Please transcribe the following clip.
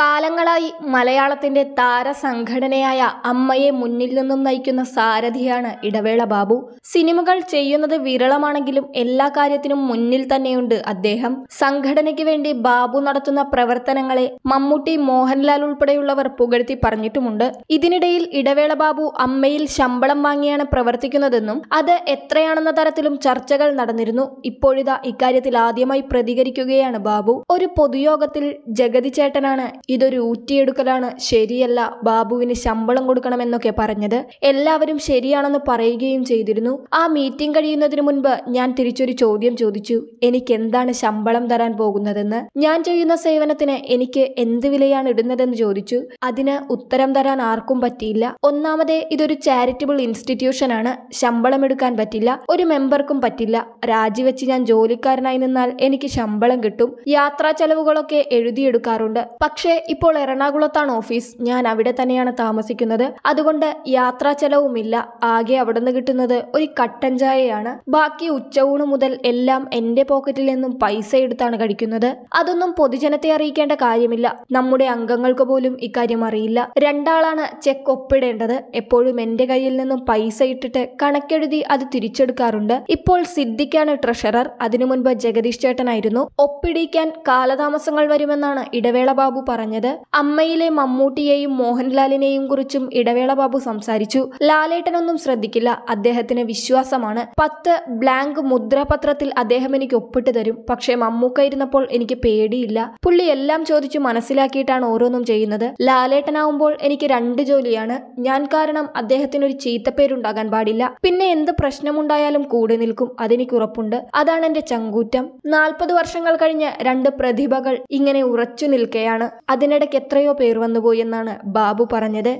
കാലങ്ങളായി മലയാളത്തിന്റെ താരസംഘടനയായ അമ്മയെ മുന്നിൽ നിന്നും നയിക്കുന്ന സാരഥിയാണ് ഇടവേള ബാബു സിനിമകൾ ചെയ്യുന്നത് വിരളമാണെങ്കിലും എല്ലാ കാര്യത്തിനും മുന്നിൽ തന്നെയുണ്ട് അദ്ദേഹം സംഘടനയ്ക്ക് വേണ്ടി ബാബു നടത്തുന്ന പ്രവർത്തനങ്ങളെ മമ്മൂട്ടി മോഹൻലാൽ ഉൾപ്പെടെയുള്ളവർ പുകഴ്ത്തി പറഞ്ഞിട്ടുമുണ്ട് ഇതിനിടയിൽ ഇടവേള ബാബു അമ്മയിൽ ശമ്പളം വാങ്ങിയാണ് പ്രവർത്തിക്കുന്നതെന്നും അത് എത്രയാണെന്ന തരത്തിലും ചർച്ചകൾ നടന്നിരുന്നു ഇപ്പോഴിതാ ഇക്കാര്യത്തിൽ ആദ്യമായി പ്രതികരിക്കുകയാണ് ബാബു ഒരു പൊതുയോഗത്തിൽ ജഗതി ചേട്ടനാണ് ഇതൊരു ഊറ്റിയെടുക്കലാണ് ശരിയല്ല ബാബുവിന് ശമ്പളം കൊടുക്കണമെന്നൊക്കെ പറഞ്ഞത് എല്ലാവരും ശരിയാണെന്ന് പറയുകയും ചെയ്തിരുന്നു ആ മീറ്റിംഗ് കഴിയുന്നതിന് മുൻപ് ഞാൻ തിരിച്ചൊരു ചോദ്യം ചോദിച്ചു എനിക്ക് എന്താണ് ശമ്പളം തരാൻ പോകുന്നതെന്ന് ഞാൻ ചെയ്യുന്ന സേവനത്തിന് എനിക്ക് എന്ത് വിലയാണ് ഇടുന്നതെന്ന് ചോദിച്ചു അതിന് ഉത്തരം തരാൻ ആർക്കും പറ്റിയില്ല ഒന്നാമതേ ഇതൊരു ചാരിറ്റബിൾ ഇൻസ്റ്റിറ്റ്യൂഷനാണ് ശമ്പളം എടുക്കാൻ പറ്റില്ല ഒരു മെമ്പർക്കും പറ്റില്ല രാജിവെച്ച് ഞാൻ ജോലിക്കാരനായി നിന്നാൽ എനിക്ക് ശമ്പളം കിട്ടും യാത്രാ ചെലവുകളൊക്കെ എഴുതിയെടുക്കാറുണ്ട് പക്ഷെ പക്ഷേ ഇപ്പോൾ എറണാകുളത്താണ് ഓഫീസ് ഞാൻ അവിടെ തന്നെയാണ് താമസിക്കുന്നത് അതുകൊണ്ട് യാത്രാ ചെലവുമില്ല ആകെ അവിടെ നിന്ന് കിട്ടുന്നത് ഒരു കട്ടൻ ചായയാണ് ബാക്കി ഉച്ചയൂണ് മുതൽ എല്ലാം എന്റെ പോക്കറ്റിൽ നിന്നും പൈസ എടുത്താണ് കഴിക്കുന്നത് അതൊന്നും പൊതുജനത്തെ അറിയിക്കേണ്ട കാര്യമില്ല നമ്മുടെ അംഗങ്ങൾക്ക് പോലും ഇക്കാര്യം അറിയില്ല രണ്ടാളാണ് ചെക്ക് ഒപ്പിടേണ്ടത് എപ്പോഴും എന്റെ കയ്യിൽ നിന്നും പൈസ ഇട്ടിട്ട് കണക്കെഴുതി അത് തിരിച്ചെടുക്കാറുണ്ട് ഇപ്പോൾ സിദ്ധിക്കാണ് ട്രഷറർ അതിനു മുൻപ് ജഗദീഷ് ചേട്ടനായിരുന്നു ഒപ്പിടിക്കാൻ കാലതാമസങ്ങൾ വരുമെന്നാണ് ഇടവേള ബാബു പറഞ്ഞത് പറഞ്ഞത് അമ്മയിലെ മമ്മൂട്ടിയെയും മോഹൻലാലിനെയും കുറിച്ചും ഇടവേള ബാബു സംസാരിച്ചു ലാലേട്ടനൊന്നും ശ്രദ്ധിക്കില്ല അദ്ദേഹത്തിന് വിശ്വാസമാണ് പത്ത് ബ്ലാങ്ക് മുദ്രാപത്രത്തിൽ അദ്ദേഹം എനിക്ക് ഒപ്പിട്ട് തരും പക്ഷേ മമ്മൂക്ക ഇരുന്നപ്പോൾ എനിക്ക് പേടിയില്ല പുള്ളി എല്ലാം ചോദിച്ചു മനസ്സിലാക്കിയിട്ടാണ് ഓരോന്നും ചെയ്യുന്നത് ലാലേട്ടനാവുമ്പോൾ എനിക്ക് രണ്ട് ജോലിയാണ് ഞാൻ കാരണം അദ്ദേഹത്തിന് ഒരു ചീത്തപ്പേരുണ്ടാകാൻ പാടില്ല പിന്നെ എന്ത് പ്രശ്നമുണ്ടായാലും കൂടെ നിൽക്കും അതെനിക്ക് ഉറപ്പുണ്ട് അതാണ് എന്റെ ചങ്കൂറ്റം നാൽപ്പത് വർഷങ്ങൾ കഴിഞ്ഞ് രണ്ട് പ്രതിഭകൾ ഇങ്ങനെ ഉറച്ചു നിൽക്കുകയാണ് അതിനിടയ്ക്ക് എത്രയോ പേർ വന്നുപോയെന്നാണ് ബാബു പറഞ്ഞത്